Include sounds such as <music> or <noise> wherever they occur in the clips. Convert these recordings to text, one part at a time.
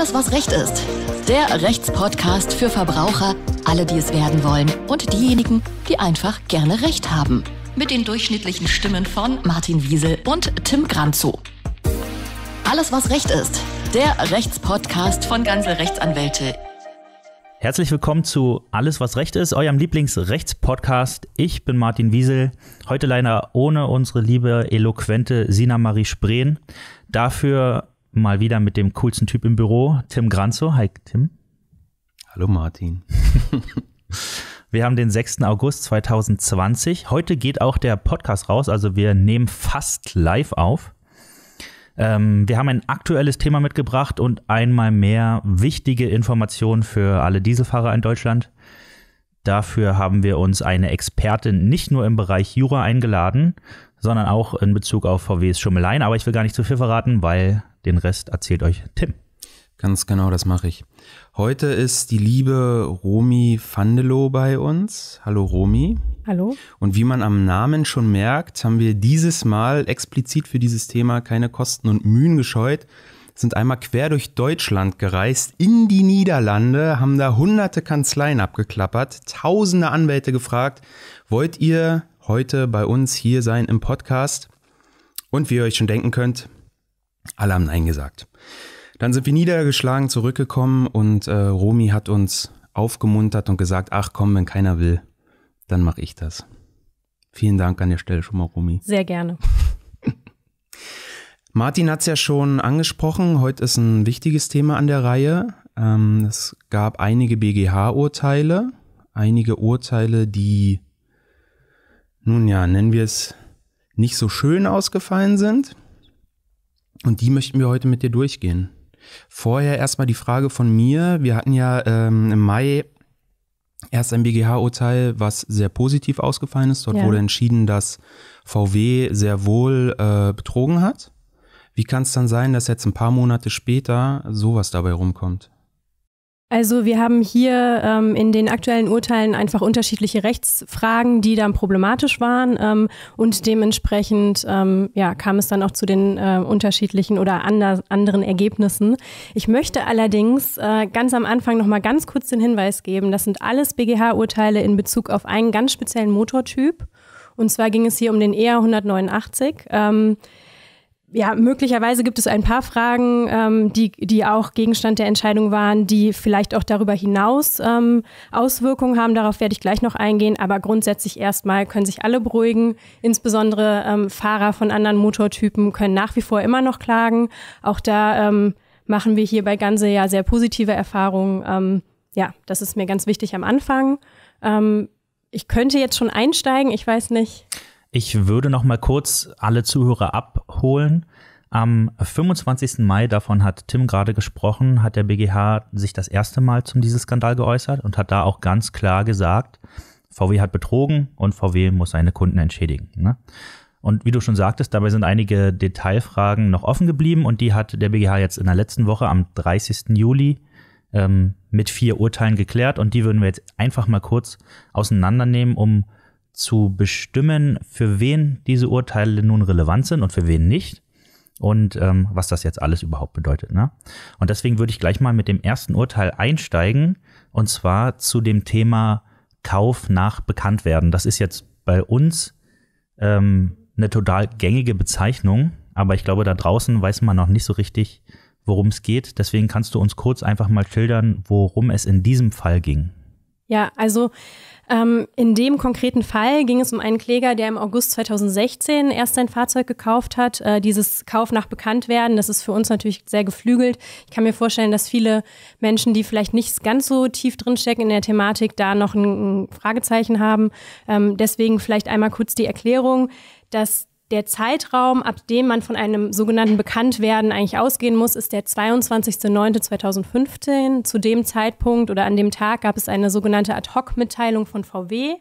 alles, was Recht ist. Der Rechtspodcast für Verbraucher, alle, die es werden wollen und diejenigen, die einfach gerne Recht haben. Mit den durchschnittlichen Stimmen von Martin Wiesel und Tim Granzow. Alles, was Recht ist. Der Rechtspodcast von Ganze Rechtsanwälte. Herzlich willkommen zu Alles, was Recht ist, eurem Lieblingsrechtspodcast. Ich bin Martin Wiesel, heute leider ohne unsere liebe, eloquente Sina Marie Spreen. Dafür mal wieder mit dem coolsten Typ im Büro, Tim Granzo. Hi, Tim. Hallo, Martin. <laughs> wir haben den 6. August 2020. Heute geht auch der Podcast raus, also wir nehmen fast live auf. Ähm, wir haben ein aktuelles Thema mitgebracht und einmal mehr wichtige Informationen für alle Dieselfahrer in Deutschland. Dafür haben wir uns eine Expertin nicht nur im Bereich Jura eingeladen, sondern auch in Bezug auf VWs Schummeleien. Aber ich will gar nicht zu viel verraten, weil den Rest erzählt euch Tim. Ganz genau, das mache ich. Heute ist die liebe Romi Fandelo bei uns. Hallo Romi. Hallo. Und wie man am Namen schon merkt, haben wir dieses Mal explizit für dieses Thema keine Kosten und Mühen gescheut, sind einmal quer durch Deutschland gereist, in die Niederlande, haben da hunderte Kanzleien abgeklappert, tausende Anwälte gefragt, wollt ihr heute bei uns hier sein im Podcast. Und wie ihr euch schon denken könnt, alle haben Nein gesagt. Dann sind wir niedergeschlagen zurückgekommen und äh, Romy hat uns aufgemuntert und gesagt, ach komm, wenn keiner will, dann mache ich das. Vielen Dank an der Stelle schon mal, Romy. Sehr gerne. <laughs> Martin hat es ja schon angesprochen, heute ist ein wichtiges Thema an der Reihe. Ähm, es gab einige BGH-Urteile, einige Urteile, die nun ja, nennen wir es, nicht so schön ausgefallen sind. Und die möchten wir heute mit dir durchgehen. Vorher erstmal die Frage von mir. Wir hatten ja ähm, im Mai erst ein BGH-Urteil, was sehr positiv ausgefallen ist. Dort ja. wurde entschieden, dass VW sehr wohl äh, betrogen hat. Wie kann es dann sein, dass jetzt ein paar Monate später sowas dabei rumkommt? Also wir haben hier ähm, in den aktuellen Urteilen einfach unterschiedliche Rechtsfragen, die dann problematisch waren ähm, und dementsprechend ähm, ja, kam es dann auch zu den äh, unterschiedlichen oder anders, anderen Ergebnissen. Ich möchte allerdings äh, ganz am Anfang nochmal ganz kurz den Hinweis geben, das sind alles BGH-Urteile in Bezug auf einen ganz speziellen Motortyp und zwar ging es hier um den e ER 189. Ähm, ja, möglicherweise gibt es ein paar Fragen, ähm, die, die auch Gegenstand der Entscheidung waren, die vielleicht auch darüber hinaus ähm, Auswirkungen haben. Darauf werde ich gleich noch eingehen. Aber grundsätzlich erstmal können sich alle beruhigen. Insbesondere ähm, Fahrer von anderen Motortypen können nach wie vor immer noch klagen. Auch da ähm, machen wir hier bei Ganze ja sehr positive Erfahrungen. Ähm, ja, das ist mir ganz wichtig am Anfang. Ähm, ich könnte jetzt schon einsteigen. Ich weiß nicht. Ich würde noch mal kurz alle Zuhörer abholen. Am 25. Mai, davon hat Tim gerade gesprochen, hat der BGH sich das erste Mal zum diesem Skandal geäußert und hat da auch ganz klar gesagt, VW hat betrogen und VW muss seine Kunden entschädigen. Ne? Und wie du schon sagtest, dabei sind einige Detailfragen noch offen geblieben und die hat der BGH jetzt in der letzten Woche am 30. Juli ähm, mit vier Urteilen geklärt und die würden wir jetzt einfach mal kurz auseinandernehmen, um zu bestimmen, für wen diese Urteile nun relevant sind und für wen nicht und ähm, was das jetzt alles überhaupt bedeutet. Ne? Und deswegen würde ich gleich mal mit dem ersten Urteil einsteigen und zwar zu dem Thema Kauf nach Bekanntwerden. Das ist jetzt bei uns ähm, eine total gängige Bezeichnung, aber ich glaube, da draußen weiß man noch nicht so richtig, worum es geht. Deswegen kannst du uns kurz einfach mal schildern, worum es in diesem Fall ging. Ja, also ähm, in dem konkreten Fall ging es um einen Kläger, der im August 2016 erst sein Fahrzeug gekauft hat. Äh, dieses Kauf nach Bekanntwerden, das ist für uns natürlich sehr geflügelt. Ich kann mir vorstellen, dass viele Menschen, die vielleicht nicht ganz so tief drinstecken in der Thematik, da noch ein, ein Fragezeichen haben. Ähm, deswegen vielleicht einmal kurz die Erklärung, dass der Zeitraum, ab dem man von einem sogenannten Bekanntwerden eigentlich ausgehen muss, ist der 22.09.2015. Zu dem Zeitpunkt oder an dem Tag gab es eine sogenannte Ad-Hoc-Mitteilung von VW.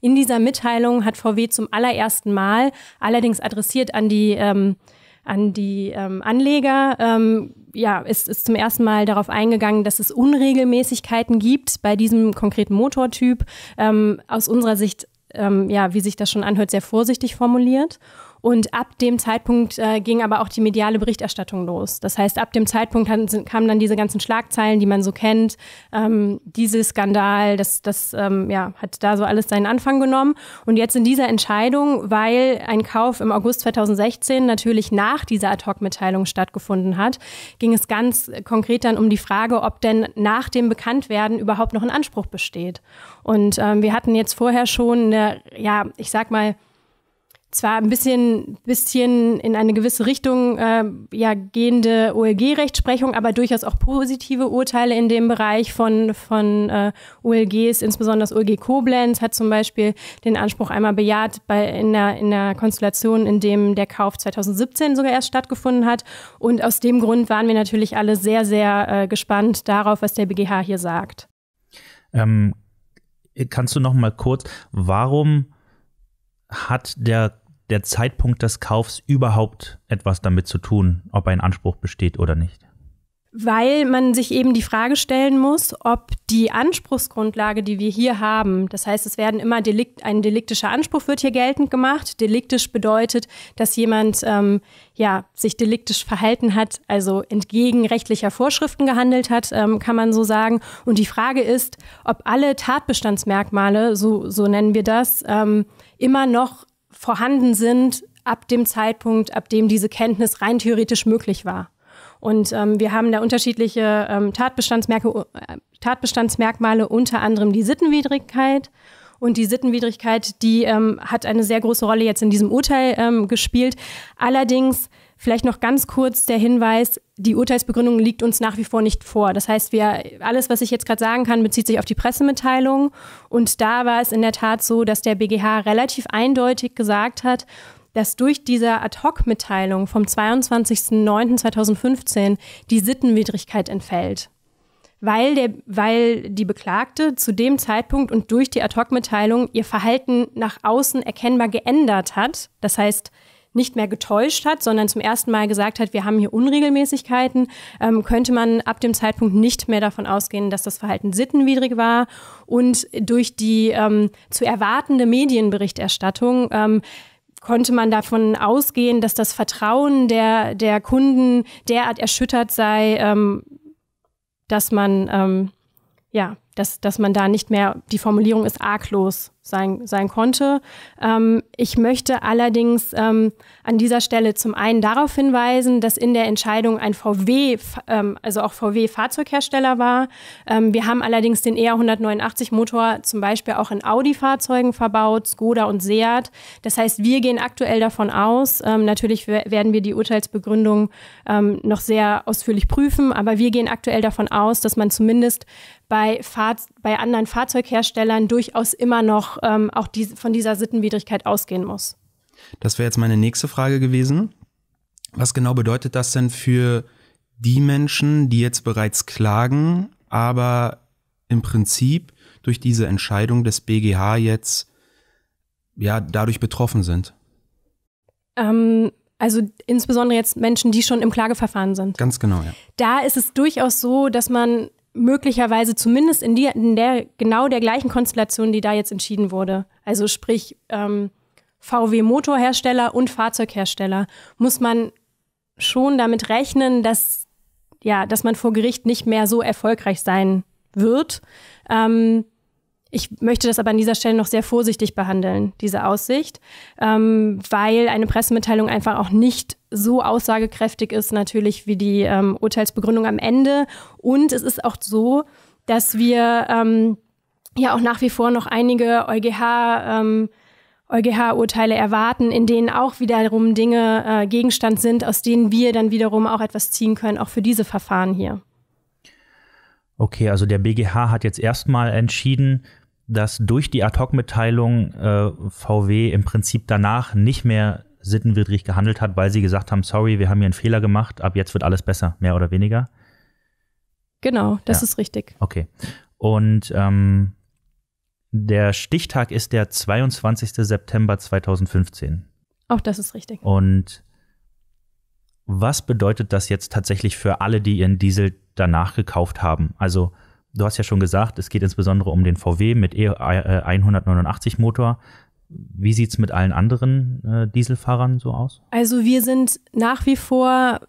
In dieser Mitteilung hat VW zum allerersten Mal, allerdings adressiert an die, ähm, an die ähm, Anleger, ähm, ja, ist, ist zum ersten Mal darauf eingegangen, dass es Unregelmäßigkeiten gibt bei diesem konkreten Motortyp. Ähm, aus unserer Sicht, ähm, ja, wie sich das schon anhört, sehr vorsichtig formuliert. Und ab dem Zeitpunkt äh, ging aber auch die mediale Berichterstattung los. Das heißt, ab dem Zeitpunkt haben, kamen dann diese ganzen Schlagzeilen, die man so kennt, ähm, Skandal, das, das ähm, ja, hat da so alles seinen Anfang genommen. Und jetzt in dieser Entscheidung, weil ein Kauf im August 2016 natürlich nach dieser Ad-Hoc-Mitteilung stattgefunden hat, ging es ganz konkret dann um die Frage, ob denn nach dem Bekanntwerden überhaupt noch ein Anspruch besteht. Und ähm, wir hatten jetzt vorher schon eine, ja, ich sag mal, zwar ein bisschen, bisschen in eine gewisse Richtung äh, ja, gehende OLG-Rechtsprechung, aber durchaus auch positive Urteile in dem Bereich von, von äh, OLGs, insbesondere das OLG Koblenz hat zum Beispiel den Anspruch einmal bejaht bei, in, der, in der Konstellation, in dem der Kauf 2017 sogar erst stattgefunden hat. Und aus dem Grund waren wir natürlich alle sehr, sehr äh, gespannt darauf, was der BGH hier sagt. Ähm, kannst du noch mal kurz, warum hat der der Zeitpunkt des Kaufs überhaupt etwas damit zu tun, ob ein Anspruch besteht oder nicht? Weil man sich eben die Frage stellen muss, ob die Anspruchsgrundlage, die wir hier haben, das heißt, es werden immer Delikt, ein deliktischer Anspruch wird hier geltend gemacht. Deliktisch bedeutet, dass jemand ähm, ja, sich deliktisch verhalten hat, also entgegen rechtlicher Vorschriften gehandelt hat, ähm, kann man so sagen. Und die Frage ist, ob alle Tatbestandsmerkmale, so, so nennen wir das, ähm, immer noch vorhanden sind ab dem Zeitpunkt, ab dem diese Kenntnis rein theoretisch möglich war. Und ähm, wir haben da unterschiedliche ähm, Tatbestandsmerke, äh, Tatbestandsmerkmale, unter anderem die Sittenwidrigkeit. Und die Sittenwidrigkeit, die ähm, hat eine sehr große Rolle jetzt in diesem Urteil ähm, gespielt. Allerdings Vielleicht noch ganz kurz der Hinweis, die Urteilsbegründung liegt uns nach wie vor nicht vor. Das heißt, wir, alles, was ich jetzt gerade sagen kann, bezieht sich auf die Pressemitteilung. Und da war es in der Tat so, dass der BGH relativ eindeutig gesagt hat, dass durch diese Ad-Hoc-Mitteilung vom 22.09.2015 die Sittenwidrigkeit entfällt. Weil, der, weil die Beklagte zu dem Zeitpunkt und durch die Ad-Hoc-Mitteilung ihr Verhalten nach außen erkennbar geändert hat. Das heißt, nicht mehr getäuscht hat, sondern zum ersten Mal gesagt hat, wir haben hier Unregelmäßigkeiten, ähm, könnte man ab dem Zeitpunkt nicht mehr davon ausgehen, dass das Verhalten sittenwidrig war. Und durch die ähm, zu erwartende Medienberichterstattung ähm, konnte man davon ausgehen, dass das Vertrauen der, der Kunden derart erschüttert sei, ähm, dass man ähm, ja, dass, dass man da nicht mehr, die Formulierung ist arglos sein, sein konnte. Ähm, ich möchte allerdings ähm, an dieser Stelle zum einen darauf hinweisen, dass in der Entscheidung ein VW, ähm, also auch VW-Fahrzeughersteller war. Ähm, wir haben allerdings den e ER 189 Motor zum Beispiel auch in Audi-Fahrzeugen verbaut, Skoda und Seat. Das heißt, wir gehen aktuell davon aus, ähm, natürlich werden wir die Urteilsbegründung ähm, noch sehr ausführlich prüfen, aber wir gehen aktuell davon aus, dass man zumindest bei Fahrzeugen Fahr bei anderen Fahrzeugherstellern durchaus immer noch ähm, auch die, von dieser Sittenwidrigkeit ausgehen muss. Das wäre jetzt meine nächste Frage gewesen. Was genau bedeutet das denn für die Menschen, die jetzt bereits klagen, aber im Prinzip durch diese Entscheidung des BGH jetzt ja dadurch betroffen sind? Ähm, also insbesondere jetzt Menschen, die schon im Klageverfahren sind. Ganz genau, ja. Da ist es durchaus so, dass man möglicherweise zumindest in, die, in der genau der gleichen Konstellation, die da jetzt entschieden wurde. Also sprich ähm, VW Motorhersteller und Fahrzeughersteller muss man schon damit rechnen, dass ja, dass man vor Gericht nicht mehr so erfolgreich sein wird. Ähm, ich möchte das aber an dieser Stelle noch sehr vorsichtig behandeln, diese Aussicht, ähm, weil eine Pressemitteilung einfach auch nicht so aussagekräftig ist natürlich wie die ähm, Urteilsbegründung am Ende. Und es ist auch so, dass wir ähm, ja auch nach wie vor noch einige EuGH, ähm, EuGH-Urteile erwarten, in denen auch wiederum Dinge äh, Gegenstand sind, aus denen wir dann wiederum auch etwas ziehen können, auch für diese Verfahren hier. Okay, also der BGH hat jetzt erstmal entschieden, dass durch die Ad-Hoc-Mitteilung äh, VW im Prinzip danach nicht mehr sittenwidrig gehandelt hat, weil sie gesagt haben, sorry, wir haben hier einen Fehler gemacht, ab jetzt wird alles besser, mehr oder weniger. Genau, das ja. ist richtig. Okay. Und ähm, der Stichtag ist der 22. September 2015. Auch das ist richtig. Und was bedeutet das jetzt tatsächlich für alle, die ihren Diesel danach gekauft haben? Also, du hast ja schon gesagt, es geht insbesondere um den VW mit E189 äh, Motor. Wie sieht es mit allen anderen äh, Dieselfahrern so aus? Also wir sind nach wie vor,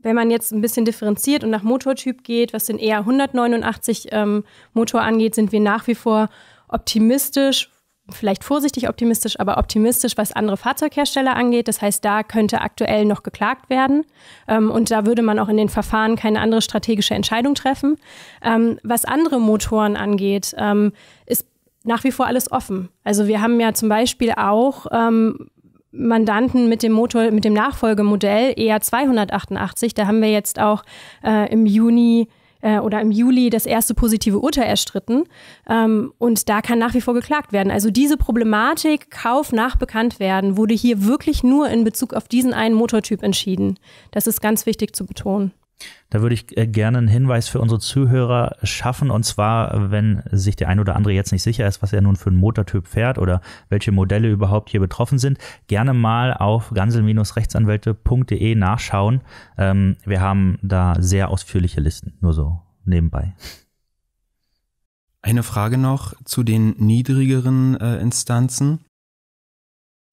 wenn man jetzt ein bisschen differenziert und nach Motortyp geht, was den eher 189 ähm, Motor angeht, sind wir nach wie vor optimistisch, vielleicht vorsichtig optimistisch, aber optimistisch, was andere Fahrzeughersteller angeht. Das heißt, da könnte aktuell noch geklagt werden. Ähm, und da würde man auch in den Verfahren keine andere strategische Entscheidung treffen. Ähm, was andere Motoren angeht, ähm, ist nach wie vor alles offen. Also wir haben ja zum Beispiel auch ähm, Mandanten mit dem Motor, mit dem Nachfolgemodell e ER 288. Da haben wir jetzt auch äh, im Juni äh, oder im Juli das erste positive Urteil erstritten. Ähm, und da kann nach wie vor geklagt werden. Also diese Problematik Kauf nach Bekanntwerden wurde hier wirklich nur in Bezug auf diesen einen Motortyp entschieden. Das ist ganz wichtig zu betonen. Da würde ich äh, gerne einen Hinweis für unsere Zuhörer schaffen. Und zwar, wenn sich der ein oder andere jetzt nicht sicher ist, was er nun für einen Motortyp fährt oder welche Modelle überhaupt hier betroffen sind, gerne mal auf gansel-rechtsanwälte.de nachschauen. Ähm, wir haben da sehr ausführliche Listen, nur so nebenbei. Eine Frage noch zu den niedrigeren äh, Instanzen.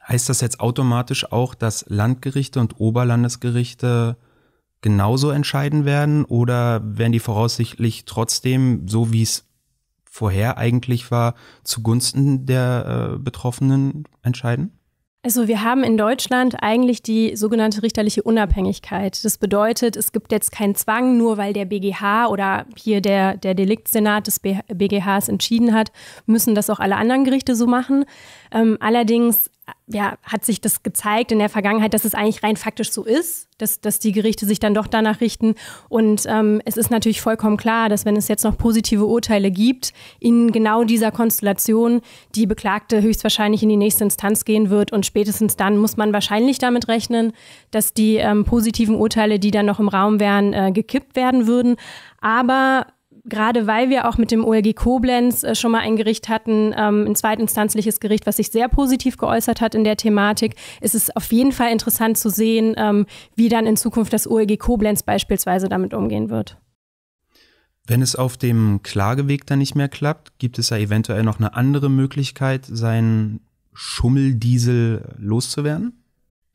Heißt das jetzt automatisch auch, dass Landgerichte und Oberlandesgerichte genauso entscheiden werden oder werden die voraussichtlich trotzdem, so wie es vorher eigentlich war, zugunsten der äh, Betroffenen entscheiden? Also wir haben in Deutschland eigentlich die sogenannte richterliche Unabhängigkeit. Das bedeutet, es gibt jetzt keinen Zwang, nur weil der BGH oder hier der, der Deliktsenat des BGHs entschieden hat, müssen das auch alle anderen Gerichte so machen. Ähm, allerdings ja, hat sich das gezeigt in der Vergangenheit, dass es eigentlich rein faktisch so ist, dass, dass die Gerichte sich dann doch danach richten. Und ähm, es ist natürlich vollkommen klar, dass wenn es jetzt noch positive Urteile gibt, in genau dieser Konstellation die Beklagte höchstwahrscheinlich in die nächste Instanz gehen wird. Und spätestens dann muss man wahrscheinlich damit rechnen, dass die ähm, positiven Urteile, die dann noch im Raum wären, äh, gekippt werden würden. Aber gerade weil wir auch mit dem OLG Koblenz äh, schon mal ein Gericht hatten, ähm, ein zweitinstanzliches Gericht, was sich sehr positiv geäußert hat in der Thematik, ist es auf jeden Fall interessant zu sehen, ähm, wie dann in Zukunft das OLG Koblenz beispielsweise damit umgehen wird. Wenn es auf dem Klageweg dann nicht mehr klappt, gibt es ja eventuell noch eine andere Möglichkeit, seinen Schummeldiesel loszuwerden?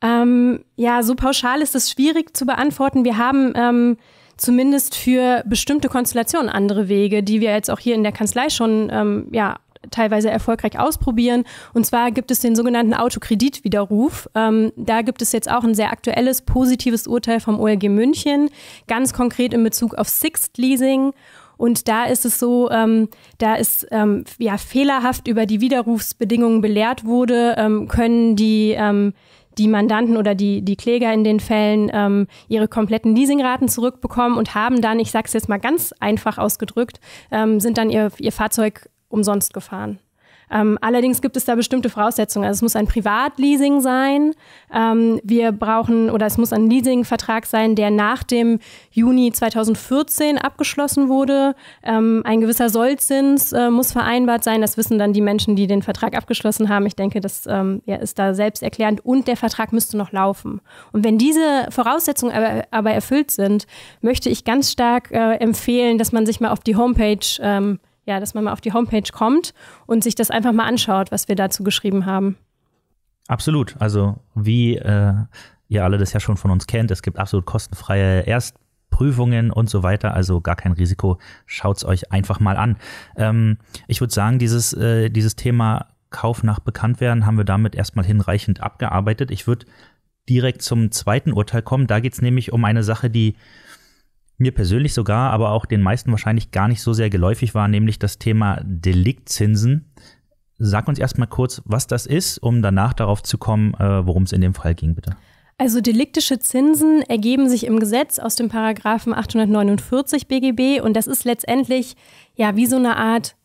Ähm, ja, so pauschal ist es schwierig zu beantworten. Wir haben ähm, zumindest für bestimmte Konstellationen andere Wege, die wir jetzt auch hier in der Kanzlei schon ähm, ja, teilweise erfolgreich ausprobieren. Und zwar gibt es den sogenannten Autokreditwiderruf. Ähm, da gibt es jetzt auch ein sehr aktuelles, positives Urteil vom OLG München, ganz konkret in Bezug auf Sixth Leasing. Und da ist es so, ähm, da ist ähm, ja fehlerhaft über die Widerrufsbedingungen belehrt wurde, ähm, können die ähm, die Mandanten oder die, die Kläger in den Fällen ähm, ihre kompletten Leasingraten zurückbekommen und haben dann, ich sage es jetzt mal ganz einfach ausgedrückt, ähm, sind dann ihr, ihr Fahrzeug umsonst gefahren. Ähm, allerdings gibt es da bestimmte Voraussetzungen. Also es muss ein Privatleasing sein. Ähm, wir brauchen oder es muss ein Leasingvertrag sein, der nach dem Juni 2014 abgeschlossen wurde. Ähm, ein gewisser Sollzins äh, muss vereinbart sein. Das wissen dann die Menschen, die den Vertrag abgeschlossen haben. Ich denke, das ähm, ja, ist da selbsterklärend. Und der Vertrag müsste noch laufen. Und wenn diese Voraussetzungen aber, aber erfüllt sind, möchte ich ganz stark äh, empfehlen, dass man sich mal auf die Homepage ähm, ja, dass man mal auf die Homepage kommt und sich das einfach mal anschaut, was wir dazu geschrieben haben. Absolut. Also wie äh, ihr alle das ja schon von uns kennt, es gibt absolut kostenfreie Erstprüfungen und so weiter, also gar kein Risiko. Schaut es euch einfach mal an. Ähm, ich würde sagen, dieses, äh, dieses Thema Kauf nach Bekanntwerden haben wir damit erstmal hinreichend abgearbeitet. Ich würde direkt zum zweiten Urteil kommen. Da geht es nämlich um eine Sache, die mir persönlich sogar, aber auch den meisten wahrscheinlich gar nicht so sehr geläufig war, nämlich das Thema Deliktzinsen. Sag uns erstmal kurz, was das ist, um danach darauf zu kommen, äh, worum es in dem Fall ging, bitte. Also deliktische Zinsen ergeben sich im Gesetz aus dem Paragraphen 849 BGB und das ist letztendlich ja wie so eine Art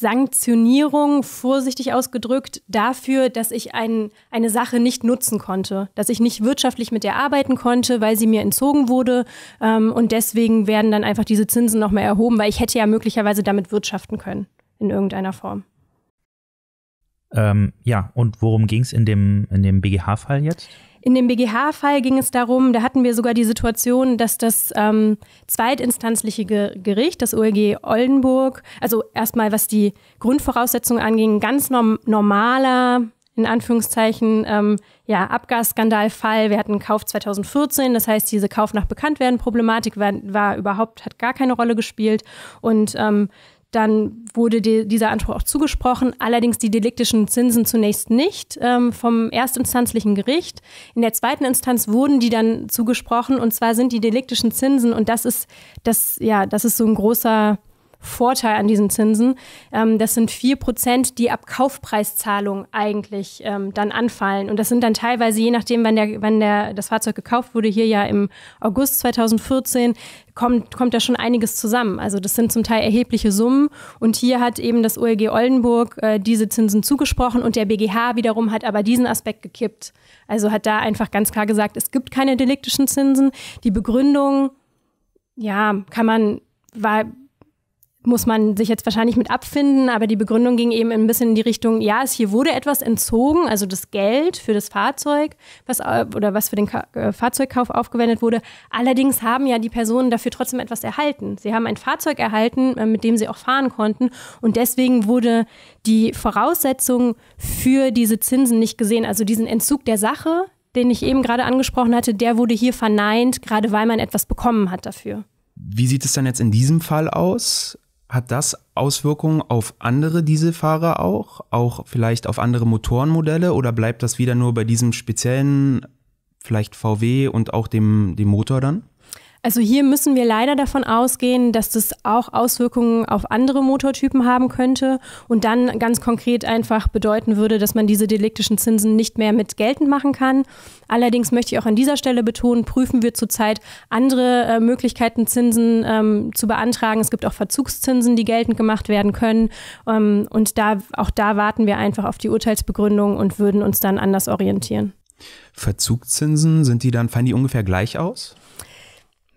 Sanktionierung, vorsichtig ausgedrückt, dafür, dass ich ein, eine Sache nicht nutzen konnte, dass ich nicht wirtschaftlich mit der arbeiten konnte, weil sie mir entzogen wurde. Ähm, und deswegen werden dann einfach diese Zinsen nochmal erhoben, weil ich hätte ja möglicherweise damit wirtschaften können, in irgendeiner Form. Ähm, ja, und worum ging es in dem, in dem BGH-Fall jetzt? In dem BGH-Fall ging es darum, da hatten wir sogar die Situation, dass das ähm, zweitinstanzliche Gericht, das OLG Oldenburg, also erstmal was die Grundvoraussetzungen anging, ganz norm normaler, in Anführungszeichen, ähm, ja, Abgasskandalfall. Wir hatten einen Kauf 2014, das heißt, diese Kauf nach Bekanntwerden-Problematik war, war, überhaupt, hat gar keine Rolle gespielt. Und ähm, dann wurde die, dieser Anspruch auch zugesprochen, allerdings die deliktischen Zinsen zunächst nicht ähm, vom erstinstanzlichen Gericht. In der zweiten Instanz wurden die dann zugesprochen und zwar sind die deliktischen Zinsen und das ist das ja, das ist so ein großer Vorteil an diesen Zinsen. Ähm, das sind 4 Prozent, die ab Kaufpreiszahlung eigentlich ähm, dann anfallen. Und das sind dann teilweise, je nachdem, wann, der, wann der, das Fahrzeug gekauft wurde, hier ja im August 2014, kommt, kommt da schon einiges zusammen. Also das sind zum Teil erhebliche Summen. Und hier hat eben das OLG Oldenburg äh, diese Zinsen zugesprochen und der BGH wiederum hat aber diesen Aspekt gekippt. Also hat da einfach ganz klar gesagt, es gibt keine deliktischen Zinsen. Die Begründung, ja, kann man, war muss man sich jetzt wahrscheinlich mit abfinden, aber die Begründung ging eben ein bisschen in die Richtung, ja, es hier wurde etwas entzogen, also das Geld für das Fahrzeug, was äh, oder was für den Ka äh, Fahrzeugkauf aufgewendet wurde. Allerdings haben ja die Personen dafür trotzdem etwas erhalten. Sie haben ein Fahrzeug erhalten, äh, mit dem sie auch fahren konnten und deswegen wurde die Voraussetzung für diese Zinsen nicht gesehen, also diesen Entzug der Sache, den ich eben gerade angesprochen hatte, der wurde hier verneint, gerade weil man etwas bekommen hat dafür. Wie sieht es dann jetzt in diesem Fall aus? hat das Auswirkungen auf andere Dieselfahrer auch? Auch vielleicht auf andere Motorenmodelle? Oder bleibt das wieder nur bei diesem speziellen, vielleicht VW und auch dem, dem Motor dann? Also hier müssen wir leider davon ausgehen, dass das auch Auswirkungen auf andere Motortypen haben könnte und dann ganz konkret einfach bedeuten würde, dass man diese deliktischen Zinsen nicht mehr mit geltend machen kann. Allerdings möchte ich auch an dieser Stelle betonen, prüfen wir zurzeit andere äh, Möglichkeiten, Zinsen ähm, zu beantragen. Es gibt auch Verzugszinsen, die geltend gemacht werden können. Ähm, und da, auch da warten wir einfach auf die Urteilsbegründung und würden uns dann anders orientieren. Verzugszinsen, sind die dann, fallen die ungefähr gleich aus?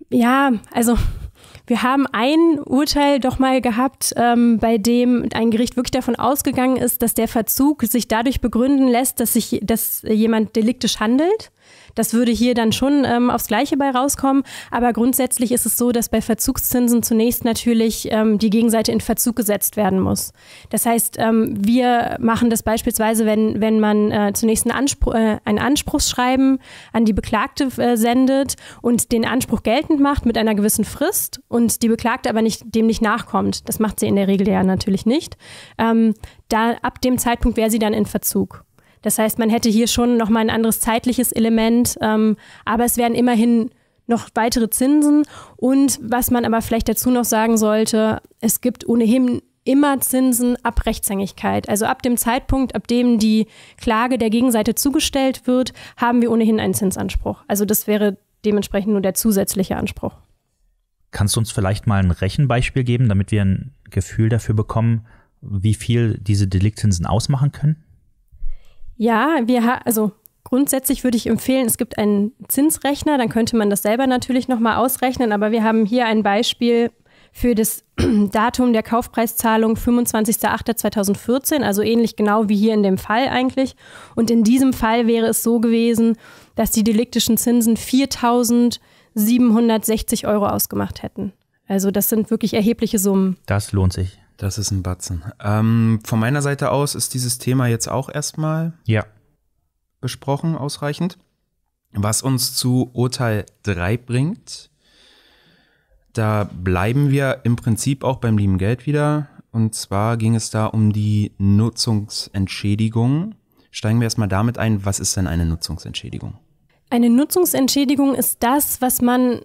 ja, also <laughs> wir haben ein Urteil doch mal gehabt, ähm, bei dem ein Gericht wirklich davon ausgegangen ist, dass der Verzug sich dadurch begründen lässt, dass sich, dass jemand deliktisch handelt. Das würde hier dann schon ähm, aufs Gleiche bei rauskommen. Aber grundsätzlich ist es so, dass bei Verzugszinsen zunächst natürlich ähm, die Gegenseite in Verzug gesetzt werden muss. Das heißt, ähm, wir machen das beispielsweise, wenn, wenn man äh, zunächst einen Anspruch, äh, ein Anspruchsschreiben an die Beklagte äh, sendet und den Anspruch geltend macht mit einer gewissen Frist und die Beklagte aber nicht, dem nicht nachkommt. Das macht sie in der Regel ja natürlich nicht. Ähm, da, ab dem Zeitpunkt wäre sie dann in Verzug. Das heißt, man hätte hier schon nochmal ein anderes zeitliches Element, ähm, aber es wären immerhin noch weitere Zinsen. Und was man aber vielleicht dazu noch sagen sollte, es gibt ohnehin immer Zinsen ab Rechtshängigkeit. Also ab dem Zeitpunkt, ab dem die Klage der Gegenseite zugestellt wird, haben wir ohnehin einen Zinsanspruch. Also das wäre dementsprechend nur der zusätzliche Anspruch. Kannst du uns vielleicht mal ein Rechenbeispiel geben, damit wir ein Gefühl dafür bekommen, wie viel diese Deliktzinsen ausmachen können? Ja, wir haben, also grundsätzlich würde ich empfehlen, es gibt einen Zinsrechner, dann könnte man das selber natürlich nochmal ausrechnen, aber wir haben hier ein Beispiel für das <clears throat> Datum der Kaufpreiszahlung 25.08.2014, also ähnlich genau wie hier in dem Fall eigentlich. Und in diesem Fall wäre es so gewesen, dass die deliktischen Zinsen 4.760 Euro ausgemacht hätten. Also das sind wirklich erhebliche Summen. Das lohnt sich. Das ist ein Batzen. Ähm, von meiner Seite aus ist dieses Thema jetzt auch erstmal ja. besprochen, ausreichend. Was uns zu Urteil 3 bringt, da bleiben wir im Prinzip auch beim lieben Geld wieder. Und zwar ging es da um die Nutzungsentschädigung. Steigen wir erstmal damit ein, was ist denn eine Nutzungsentschädigung? Eine Nutzungsentschädigung ist das, was man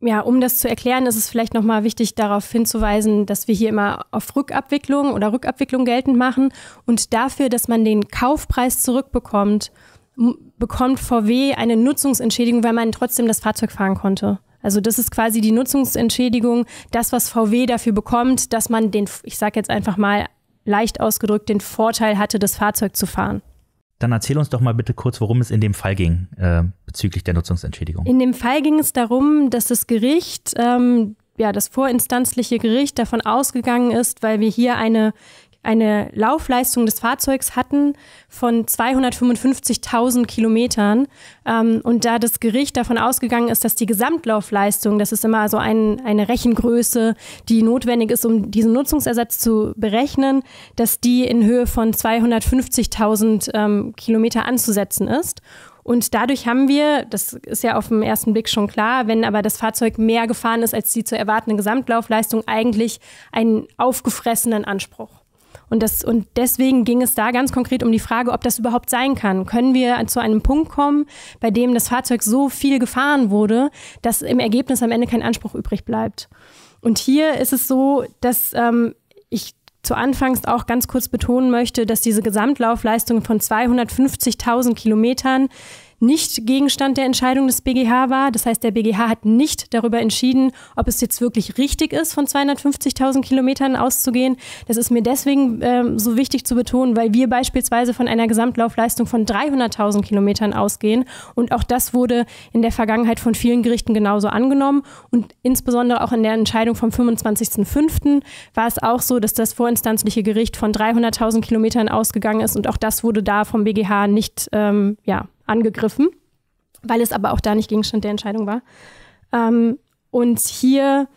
ja, um das zu erklären, ist es vielleicht nochmal wichtig, darauf hinzuweisen, dass wir hier immer auf Rückabwicklung oder Rückabwicklung geltend machen. Und dafür, dass man den Kaufpreis zurückbekommt, bekommt VW eine Nutzungsentschädigung, weil man trotzdem das Fahrzeug fahren konnte. Also das ist quasi die Nutzungsentschädigung, das, was VW dafür bekommt, dass man den, ich sage jetzt einfach mal leicht ausgedrückt, den Vorteil hatte, das Fahrzeug zu fahren. Dann erzähl uns doch mal bitte kurz, worum es in dem Fall ging äh, bezüglich der Nutzungsentschädigung. In dem Fall ging es darum, dass das Gericht ähm, ja, das vorinstanzliche Gericht davon ausgegangen ist, weil wir hier eine eine Laufleistung des Fahrzeugs hatten von 255.000 Kilometern. Ähm, und da das Gericht davon ausgegangen ist, dass die Gesamtlaufleistung, das ist immer so ein, eine Rechengröße, die notwendig ist, um diesen Nutzungsersatz zu berechnen, dass die in Höhe von 250.000 ähm, Kilometer anzusetzen ist. Und dadurch haben wir, das ist ja auf den ersten Blick schon klar, wenn aber das Fahrzeug mehr gefahren ist als die zu erwartende Gesamtlaufleistung, eigentlich einen aufgefressenen Anspruch. Und, das, und deswegen ging es da ganz konkret um die Frage, ob das überhaupt sein kann. Können wir zu einem Punkt kommen, bei dem das Fahrzeug so viel gefahren wurde, dass im Ergebnis am Ende kein Anspruch übrig bleibt? Und hier ist es so, dass ähm, ich zu Anfangs auch ganz kurz betonen möchte, dass diese Gesamtlaufleistung von 250.000 Kilometern nicht Gegenstand der Entscheidung des BGH war. Das heißt, der BGH hat nicht darüber entschieden, ob es jetzt wirklich richtig ist, von 250.000 Kilometern auszugehen. Das ist mir deswegen ähm, so wichtig zu betonen, weil wir beispielsweise von einer Gesamtlaufleistung von 300.000 Kilometern ausgehen. Und auch das wurde in der Vergangenheit von vielen Gerichten genauso angenommen. Und insbesondere auch in der Entscheidung vom 25.05. war es auch so, dass das vorinstanzliche Gericht von 300.000 Kilometern ausgegangen ist. Und auch das wurde da vom BGH nicht ähm, ja, angegriffen, weil es aber auch da nicht Gegenstand der Entscheidung war. Ähm, und hier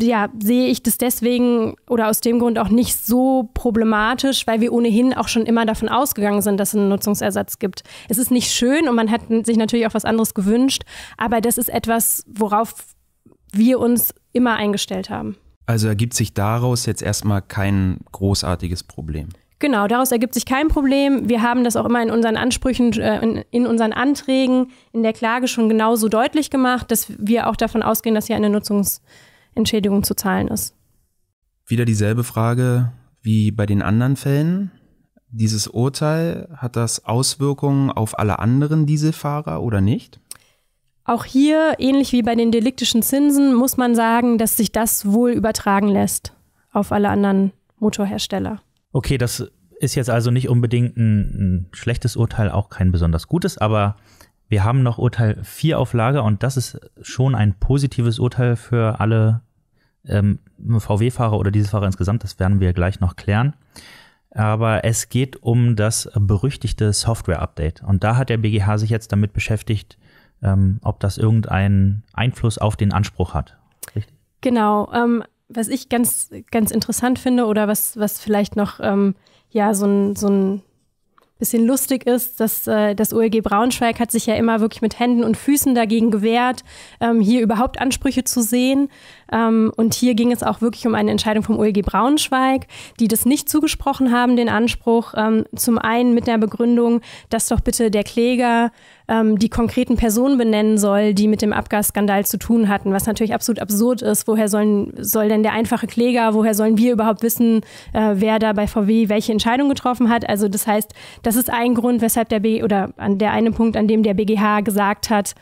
ja, sehe ich das deswegen oder aus dem Grund auch nicht so problematisch, weil wir ohnehin auch schon immer davon ausgegangen sind, dass es einen Nutzungsersatz gibt. Es ist nicht schön und man hat sich natürlich auch was anderes gewünscht, aber das ist etwas, worauf wir uns immer eingestellt haben. Also ergibt sich daraus jetzt erstmal kein großartiges Problem. Genau, daraus ergibt sich kein Problem. Wir haben das auch immer in unseren Ansprüchen, äh, in, unseren Anträgen, in der Klage schon genauso deutlich gemacht, dass wir auch davon ausgehen, dass hier eine Nutzungsentschädigung zu zahlen ist. Wieder dieselbe Frage wie bei den anderen Fällen. Dieses Urteil, hat das Auswirkungen auf alle anderen Dieselfahrer oder nicht? Auch hier, ähnlich wie bei den deliktischen Zinsen, muss man sagen, dass sich das wohl übertragen lässt auf alle anderen Motorhersteller. Okay, das ist jetzt also nicht unbedingt ein, ein schlechtes Urteil, auch kein besonders gutes, aber wir haben noch Urteil 4 auf Lager und das ist schon ein positives Urteil für alle ähm, VW-Fahrer oder diese Fahrer insgesamt. Das werden wir gleich noch klären. Aber es geht um das berüchtigte Software-Update. Und da hat der BGH sich jetzt damit beschäftigt, ähm, ob das irgendeinen Einfluss auf den Anspruch hat. Richtig? Genau. Ähm, was ich ganz, ganz interessant finde oder was, was vielleicht noch ähm, ja, so ein, so ein bisschen lustig ist, dass äh, das OLG Braunschweig hat sich ja immer wirklich mit Händen und Füßen dagegen gewehrt, ähm, hier überhaupt Ansprüche zu sehen. Ähm, und hier ging es auch wirklich um eine Entscheidung vom OLG Braunschweig, die das nicht zugesprochen haben, den Anspruch. Ähm, zum einen mit der Begründung, dass doch bitte der Kläger ähm, die konkreten Personen benennen soll, die mit dem Abgasskandal zu tun hatten, was natürlich absolut absurd ist. Woher sollen, soll denn der einfache Kläger, woher sollen wir überhaupt wissen, äh, wer da bei VW welche Entscheidung getroffen hat? Also das heißt, das ist ein Grund, weshalb der B oder an der eine Punkt, an dem der BGH gesagt hat,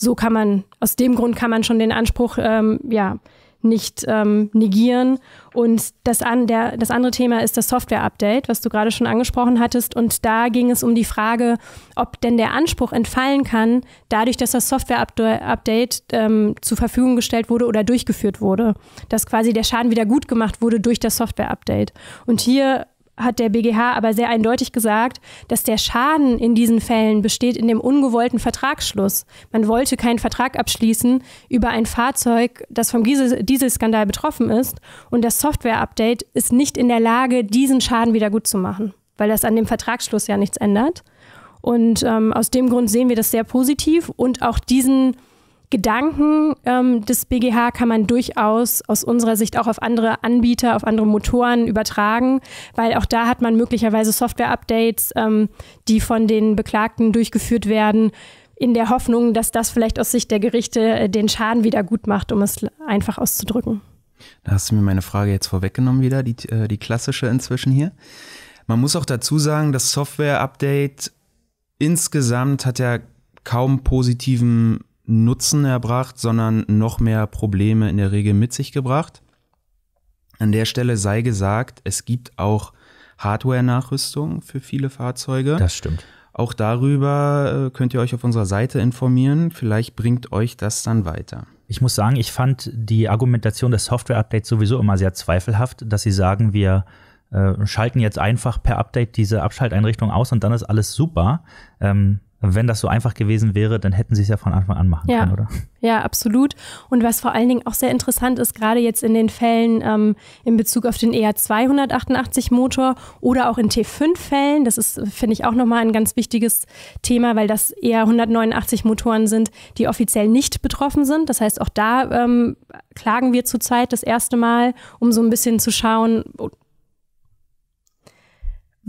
so kann man, aus dem Grund kann man schon den Anspruch, ähm, ja, nicht ähm, negieren. Und das, an, der, das andere Thema ist das Software-Update, was du gerade schon angesprochen hattest. Und da ging es um die Frage, ob denn der Anspruch entfallen kann, dadurch, dass das Software-Update ähm, zur Verfügung gestellt wurde oder durchgeführt wurde. Dass quasi der Schaden wieder gut gemacht wurde durch das Software-Update. Und hier hat der BGH aber sehr eindeutig gesagt, dass der Schaden in diesen Fällen besteht in dem ungewollten Vertragsschluss. Man wollte keinen Vertrag abschließen über ein Fahrzeug, das vom Dieselskandal betroffen ist und das Software-Update ist nicht in der Lage, diesen Schaden wieder gut zu machen, weil das an dem Vertragsschluss ja nichts ändert. Und ähm, aus dem Grund sehen wir das sehr positiv und auch diesen Gedanken ähm, des BGH kann man durchaus aus unserer Sicht auch auf andere Anbieter, auf andere Motoren übertragen, weil auch da hat man möglicherweise Software-Updates, ähm, die von den Beklagten durchgeführt werden, in der Hoffnung, dass das vielleicht aus Sicht der Gerichte äh, den Schaden wieder gut macht, um es einfach auszudrücken. Da hast du mir meine Frage jetzt vorweggenommen wieder, die, äh, die klassische inzwischen hier. Man muss auch dazu sagen, das Software-Update insgesamt hat ja kaum positiven Nutzen erbracht, sondern noch mehr Probleme in der Regel mit sich gebracht. An der Stelle sei gesagt, es gibt auch Hardware-Nachrüstung für viele Fahrzeuge. Das stimmt. Auch darüber äh, könnt ihr euch auf unserer Seite informieren. Vielleicht bringt euch das dann weiter. Ich muss sagen, ich fand die Argumentation des Software-Updates sowieso immer sehr zweifelhaft, dass sie sagen, wir äh, schalten jetzt einfach per Update diese Abschalteinrichtung aus und dann ist alles super. Ähm, wenn das so einfach gewesen wäre, dann hätten sie es ja von Anfang an machen ja. können, oder? Ja, absolut. Und was vor allen Dingen auch sehr interessant ist, gerade jetzt in den Fällen ähm, in Bezug auf den ER288-Motor oder auch in T5-Fällen, das ist, finde ich, auch nochmal ein ganz wichtiges Thema, weil das e ER189-Motoren sind, die offiziell nicht betroffen sind. Das heißt, auch da ähm, klagen wir zurzeit das erste Mal, um so ein bisschen zu schauen,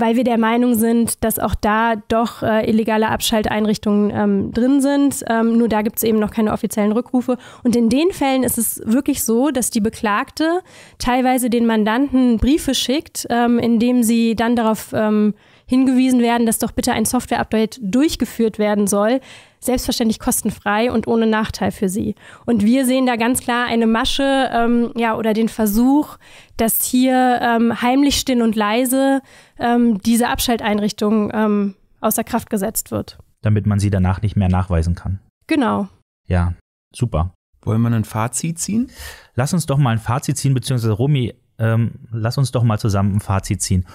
weil wir der Meinung sind, dass auch da doch äh, illegale Abschalteinrichtungen ähm, drin sind. Ähm, nur da gibt es eben noch keine offiziellen Rückrufe. Und in den Fällen ist es wirklich so, dass die Beklagte teilweise den Mandanten Briefe schickt, ähm, indem sie dann darauf ähm, hingewiesen werden, dass doch bitte ein Software-Update durchgeführt werden soll selbstverständlich kostenfrei und ohne Nachteil für sie. Und wir sehen da ganz klar eine Masche ähm, ja, oder den Versuch, dass hier ähm, heimlich, still und leise ähm, diese Abschalteinrichtung ähm, außer Kraft gesetzt wird. Damit man sie danach nicht mehr nachweisen kann. Genau. Ja, super. Wollen wir ein Fazit ziehen? Lass uns doch mal ein Fazit ziehen, beziehungsweise Romy, ähm, lass uns doch mal zusammen ein Fazit ziehen.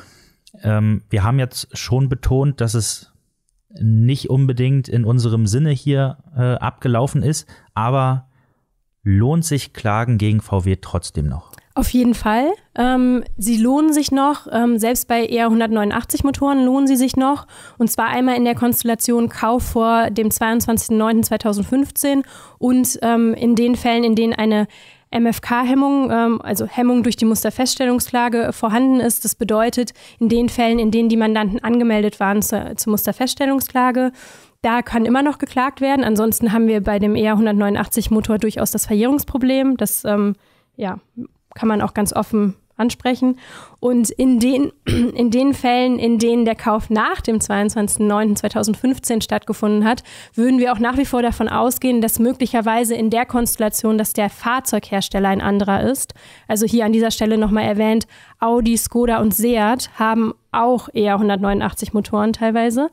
Ähm, wir haben jetzt schon betont, dass es nicht unbedingt in unserem Sinne hier äh, abgelaufen ist, aber lohnt sich Klagen gegen VW trotzdem noch? Auf jeden Fall. Ähm, sie lohnen sich noch, ähm, selbst bei eher 189 Motoren lohnen sie sich noch. Und zwar einmal in der Konstellation Kauf vor dem 22.09.2015 und ähm, in den Fällen, in denen eine MFK-Hemmung, ähm, also Hemmung durch die Musterfeststellungsklage, äh, vorhanden ist. Das bedeutet, in den Fällen, in denen die Mandanten angemeldet waren zur, zur Musterfeststellungsklage, da kann immer noch geklagt werden. Ansonsten haben wir bei dem e ER189-Motor durchaus das Verjährungsproblem. Das ähm, ja, kann man auch ganz offen ansprechen. Und in den, <clears throat> in den Fällen, in denen der Kauf nach dem 22.09.2015 stattgefunden hat, würden wir auch nach wie vor davon ausgehen, dass möglicherweise in der Konstellation, dass der Fahrzeughersteller ein anderer ist, also hier an dieser Stelle nochmal erwähnt, Audi, Skoda und Seat haben auch eher 189 Motoren teilweise.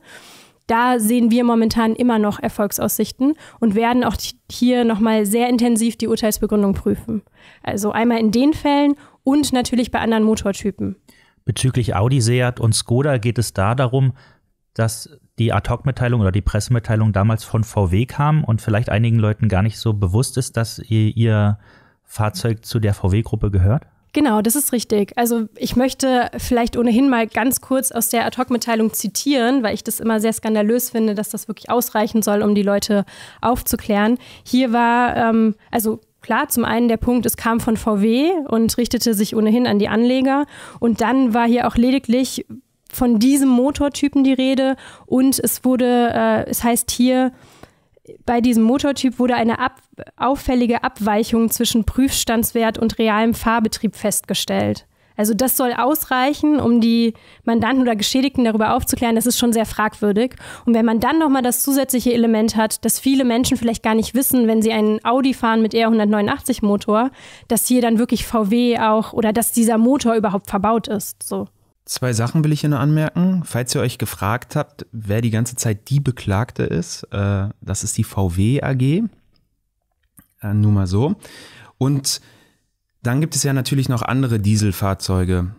Da sehen wir momentan immer noch Erfolgsaussichten und werden auch hier nochmal sehr intensiv die Urteilsbegründung prüfen. Also einmal in den Fällen und natürlich bei anderen Motortypen. Bezüglich Audi, Seat und Skoda geht es da darum, dass die Ad-Hoc-Mitteilung oder die Pressemitteilung damals von VW kam und vielleicht einigen Leuten gar nicht so bewusst ist, dass ihr, ihr Fahrzeug zu der VW-Gruppe gehört? Genau, das ist richtig. Also ich möchte vielleicht ohnehin mal ganz kurz aus der Ad-Hoc-Mitteilung zitieren, weil ich das immer sehr skandalös finde, dass das wirklich ausreichen soll, um die Leute aufzuklären. Hier war, ähm, also Klar, zum einen der Punkt, es kam von VW und richtete sich ohnehin an die Anleger. Und dann war hier auch lediglich von diesem Motortypen die Rede. Und es wurde, äh, es heißt hier, bei diesem Motortyp wurde eine ab, auffällige Abweichung zwischen Prüfstandswert und realem Fahrbetrieb festgestellt. Also das soll ausreichen, um die Mandanten oder Geschädigten darüber aufzuklären. Das ist schon sehr fragwürdig. Und wenn man dann nochmal das zusätzliche Element hat, dass viele Menschen vielleicht gar nicht wissen, wenn sie einen Audi fahren mit R189 Motor, dass hier dann wirklich VW auch oder dass dieser Motor überhaupt verbaut ist. So. Zwei Sachen will ich hier nur anmerken. Falls ihr euch gefragt habt, wer die ganze Zeit die Beklagte ist, äh, das ist die VW AG. Äh, nur mal so. Und dann gibt es ja natürlich noch andere Dieselfahrzeuge,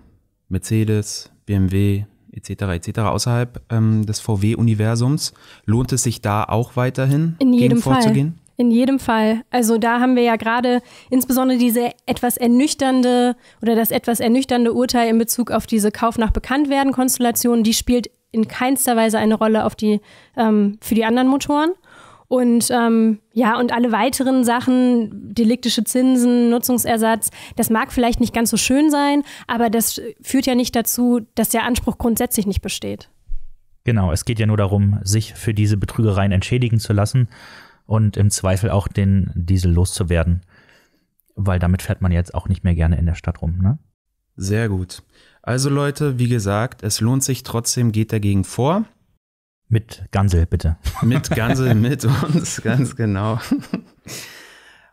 Mercedes, BMW etc. etc. außerhalb ähm, des VW-Universums. Lohnt es sich da auch weiterhin In jedem gegen vorzugehen? Fall. In jedem Fall. Also da haben wir ja gerade insbesondere diese etwas ernüchternde oder das etwas ernüchternde Urteil in Bezug auf diese Kauf nach Bekanntwerden-Konstellation, die spielt in keinster Weise eine Rolle auf die, ähm, für die anderen Motoren. Und ähm, ja, und alle weiteren Sachen, deliktische Zinsen, Nutzungsersatz, das mag vielleicht nicht ganz so schön sein, aber das führt ja nicht dazu, dass der Anspruch grundsätzlich nicht besteht. Genau, es geht ja nur darum, sich für diese Betrügereien entschädigen zu lassen und im Zweifel auch den Diesel loszuwerden, weil damit fährt man jetzt auch nicht mehr gerne in der Stadt rum, ne? Sehr gut. Also Leute, wie gesagt, es lohnt sich trotzdem, geht dagegen vor. Mit Gansel, bitte. Mit Gansel, mit uns, ganz genau.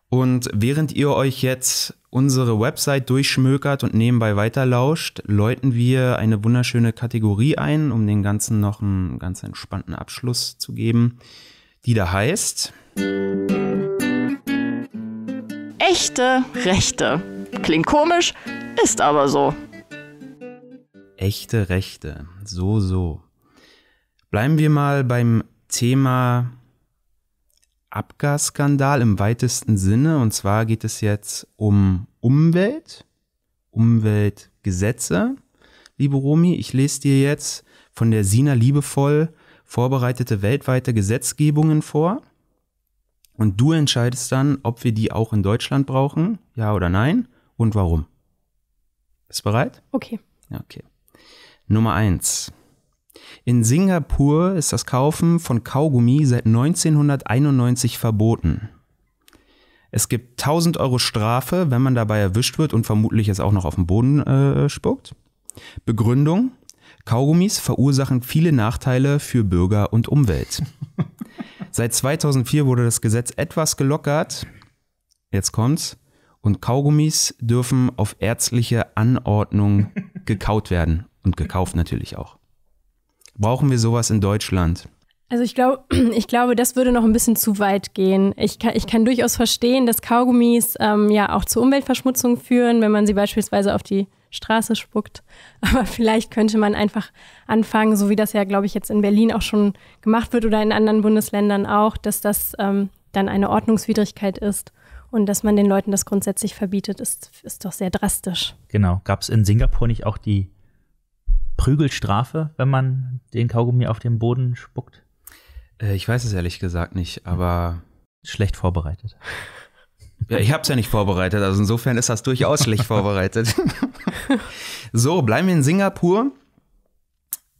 Und während ihr euch jetzt unsere Website durchschmökert und nebenbei weiterlauscht, läuten wir eine wunderschöne Kategorie ein, um den Ganzen noch einen ganz entspannten Abschluss zu geben, die da heißt. Echte Rechte. Klingt komisch, ist aber so. Echte Rechte. So, so. Bleiben wir mal beim Thema Abgasskandal im weitesten Sinne. Und zwar geht es jetzt um Umwelt, Umweltgesetze. Liebe Romy, ich lese dir jetzt von der SINA liebevoll vorbereitete weltweite Gesetzgebungen vor. Und du entscheidest dann, ob wir die auch in Deutschland brauchen, ja oder nein, und warum. Bist du bereit? Okay. Okay. Nummer eins. In Singapur ist das Kaufen von Kaugummi seit 1991 verboten. Es gibt 1000 Euro Strafe, wenn man dabei erwischt wird und vermutlich es auch noch auf den Boden äh, spuckt. Begründung: Kaugummis verursachen viele Nachteile für Bürger und Umwelt. <laughs> Seit 2004 wurde das Gesetz etwas gelockert. Jetzt kommt's. Und Kaugummis dürfen auf ärztliche Anordnung <laughs> gekaut werden und gekauft natürlich auch. Brauchen wir sowas in Deutschland? Also ich glaube, <clears throat> ich glaube, das würde noch ein bisschen zu weit gehen. Ich kann, ich kann durchaus verstehen, dass Kaugummis ähm, ja auch zu Umweltverschmutzung führen, wenn man sie beispielsweise auf die Straße spuckt. <laughs> Aber vielleicht könnte man einfach anfangen, so wie das ja, glaube ich, jetzt in Berlin auch schon gemacht wird oder in anderen Bundesländern auch, dass das ähm, dann eine Ordnungswidrigkeit ist. Und dass man den Leuten das grundsätzlich verbietet, ist, ist doch sehr drastisch. Genau. Gab es in Singapur nicht auch die Prügelstrafe, wenn man den Kaugummi auf den Boden spuckt? Äh, ich weiß es ehrlich gesagt nicht, aber. Schlecht vorbereitet. <laughs> Ja, ich habe es ja nicht vorbereitet, also insofern ist das durchaus schlecht vorbereitet. <laughs> so, bleiben wir in Singapur.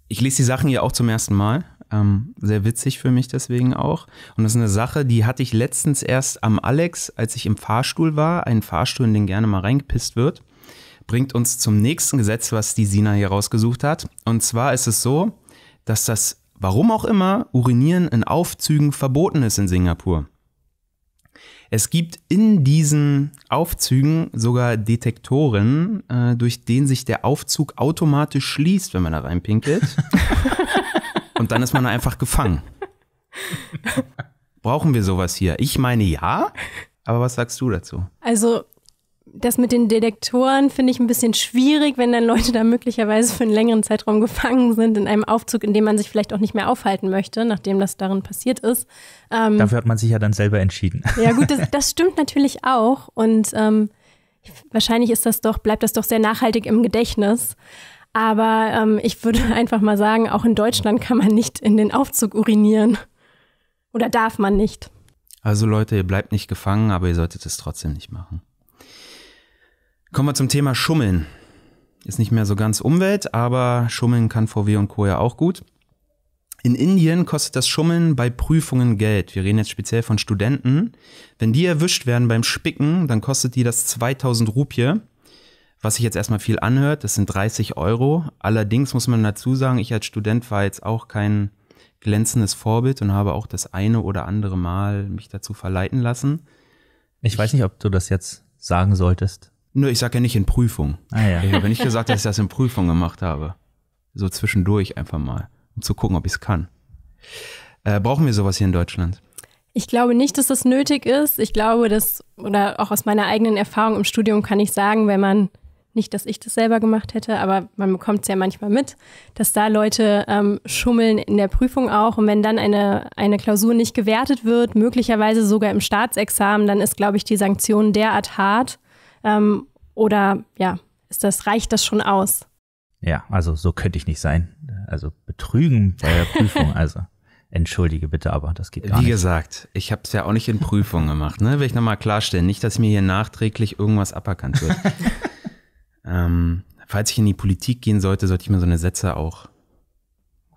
Ich lese die Sachen hier auch zum ersten Mal. Ähm, sehr witzig für mich deswegen auch. Und das ist eine Sache, die hatte ich letztens erst am Alex, als ich im Fahrstuhl war. Einen Fahrstuhl, in den gerne mal reingepisst wird bringt uns zum nächsten Gesetz, was die Sina hier rausgesucht hat. Und zwar ist es so, dass das, warum auch immer, Urinieren in Aufzügen verboten ist in Singapur. Es gibt in diesen Aufzügen sogar Detektoren, äh, durch denen sich der Aufzug automatisch schließt, wenn man da reinpinkelt. <laughs> Und dann ist man einfach gefangen. Brauchen wir sowas hier? Ich meine ja, aber was sagst du dazu? Also das mit den Detektoren finde ich ein bisschen schwierig, wenn dann Leute da möglicherweise für einen längeren Zeitraum gefangen sind in einem Aufzug, in dem man sich vielleicht auch nicht mehr aufhalten möchte, nachdem das darin passiert ist. Ähm, Dafür hat man sich ja dann selber entschieden. Ja, gut, das, <laughs> das stimmt natürlich auch. Und ähm, wahrscheinlich ist das doch, bleibt das doch sehr nachhaltig im Gedächtnis. Aber ähm, ich würde <laughs> einfach mal sagen, auch in Deutschland kann man nicht in den Aufzug urinieren. Oder darf man nicht. Also Leute, ihr bleibt nicht gefangen, aber ihr solltet es trotzdem nicht machen. Kommen wir zum Thema Schummeln. Ist nicht mehr so ganz Umwelt, aber Schummeln kann VW und Co. ja auch gut. In Indien kostet das Schummeln bei Prüfungen Geld. Wir reden jetzt speziell von Studenten. Wenn die erwischt werden beim Spicken, dann kostet die das 2000 Rupie. Was sich jetzt erstmal viel anhört, das sind 30 Euro. Allerdings muss man dazu sagen, ich als Student war jetzt auch kein glänzendes Vorbild und habe auch das eine oder andere Mal mich dazu verleiten lassen. Ich, ich weiß nicht, ob du das jetzt sagen solltest. Nur ich sage ja nicht in Prüfung. Ah, ja. Ich habe nicht gesagt, dass ich das in Prüfung gemacht habe. So zwischendurch einfach mal, um zu gucken, ob ich es kann. Äh, brauchen wir sowas hier in Deutschland? Ich glaube nicht, dass das nötig ist. Ich glaube, dass, oder auch aus meiner eigenen Erfahrung im Studium kann ich sagen, wenn man, nicht, dass ich das selber gemacht hätte, aber man bekommt es ja manchmal mit, dass da Leute ähm, schummeln in der Prüfung auch. Und wenn dann eine, eine Klausur nicht gewertet wird, möglicherweise sogar im Staatsexamen, dann ist, glaube ich, die Sanktion derart hart, ähm, oder ja, ist das, reicht das schon aus? Ja, also so könnte ich nicht sein. Also betrügen bei der Prüfung, <laughs> also. Entschuldige bitte, aber das geht gar Wie nicht. Wie gesagt, ich habe es ja auch nicht in Prüfungen gemacht, ne? Will ich nochmal klarstellen. Nicht, dass mir hier nachträglich irgendwas aberkannt wird. <laughs> ähm, falls ich in die Politik gehen sollte, sollte ich mir so eine Sätze auch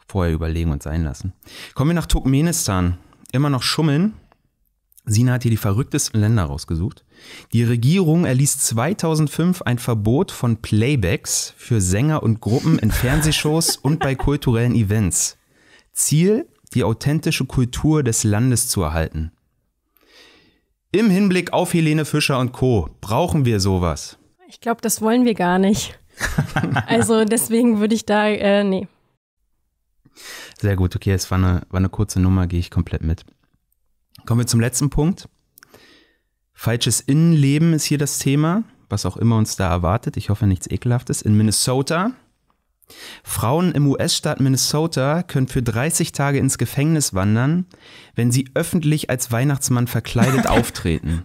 vorher überlegen und sein lassen. Kommen wir nach Turkmenistan. Immer noch schummeln. Sina hat hier die verrücktesten Länder rausgesucht. Die Regierung erließ 2005 ein Verbot von Playbacks für Sänger und Gruppen in <laughs> Fernsehshows und bei kulturellen Events. Ziel, die authentische Kultur des Landes zu erhalten. Im Hinblick auf Helene Fischer und Co. brauchen wir sowas. Ich glaube, das wollen wir gar nicht. <laughs> also deswegen würde ich da, äh, nee. Sehr gut, okay, es war eine, war eine kurze Nummer, gehe ich komplett mit. Kommen wir zum letzten Punkt. Falsches Innenleben ist hier das Thema, was auch immer uns da erwartet. Ich hoffe nichts Ekelhaftes. In Minnesota. Frauen im US-Staat Minnesota können für 30 Tage ins Gefängnis wandern, wenn sie öffentlich als Weihnachtsmann verkleidet <laughs> auftreten.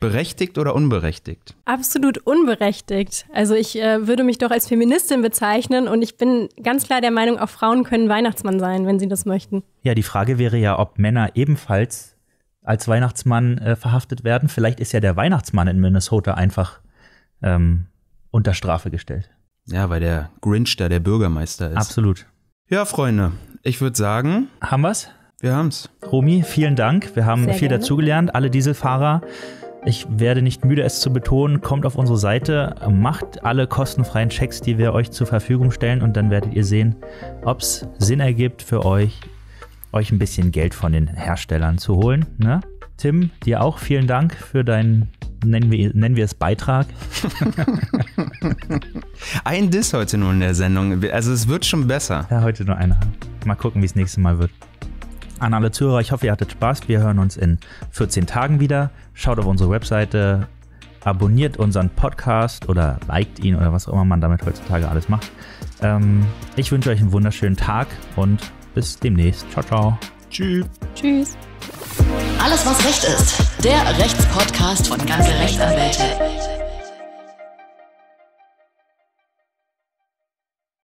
Berechtigt oder unberechtigt? Absolut unberechtigt. Also ich äh, würde mich doch als Feministin bezeichnen und ich bin ganz klar der Meinung, auch Frauen können Weihnachtsmann sein, wenn sie das möchten. Ja, die Frage wäre ja, ob Männer ebenfalls als Weihnachtsmann äh, verhaftet werden. Vielleicht ist ja der Weihnachtsmann in Minnesota einfach ähm, unter Strafe gestellt. Ja, weil der Grinch da der Bürgermeister ist. Absolut. Ja, Freunde, ich würde sagen. Haben wir's? Wir haben's. Romy, vielen Dank. Wir haben Sehr viel gerne. dazugelernt. Alle Dieselfahrer ich werde nicht müde, es zu betonen, kommt auf unsere Seite, macht alle kostenfreien Checks, die wir euch zur Verfügung stellen und dann werdet ihr sehen, ob es Sinn ergibt für euch, euch ein bisschen Geld von den Herstellern zu holen. Ne? Tim, dir auch vielen Dank für deinen, nennen wir, nennen wir es Beitrag. <laughs> ein Diss heute nur in der Sendung. Also es wird schon besser. Ja, heute nur einer. Mal gucken, wie es nächste Mal wird. An alle Zuhörer, ich hoffe, ihr hattet Spaß. Wir hören uns in 14 Tagen wieder. Schaut auf unsere Webseite, abonniert unseren Podcast oder liked ihn oder was auch immer man damit heutzutage alles macht. Ähm, ich wünsche euch einen wunderschönen Tag und bis demnächst. Ciao, ciao. Tschüss. Tschüss. Alles, was Recht ist. Der Rechtspodcast von Ganze Rechtsanwälte.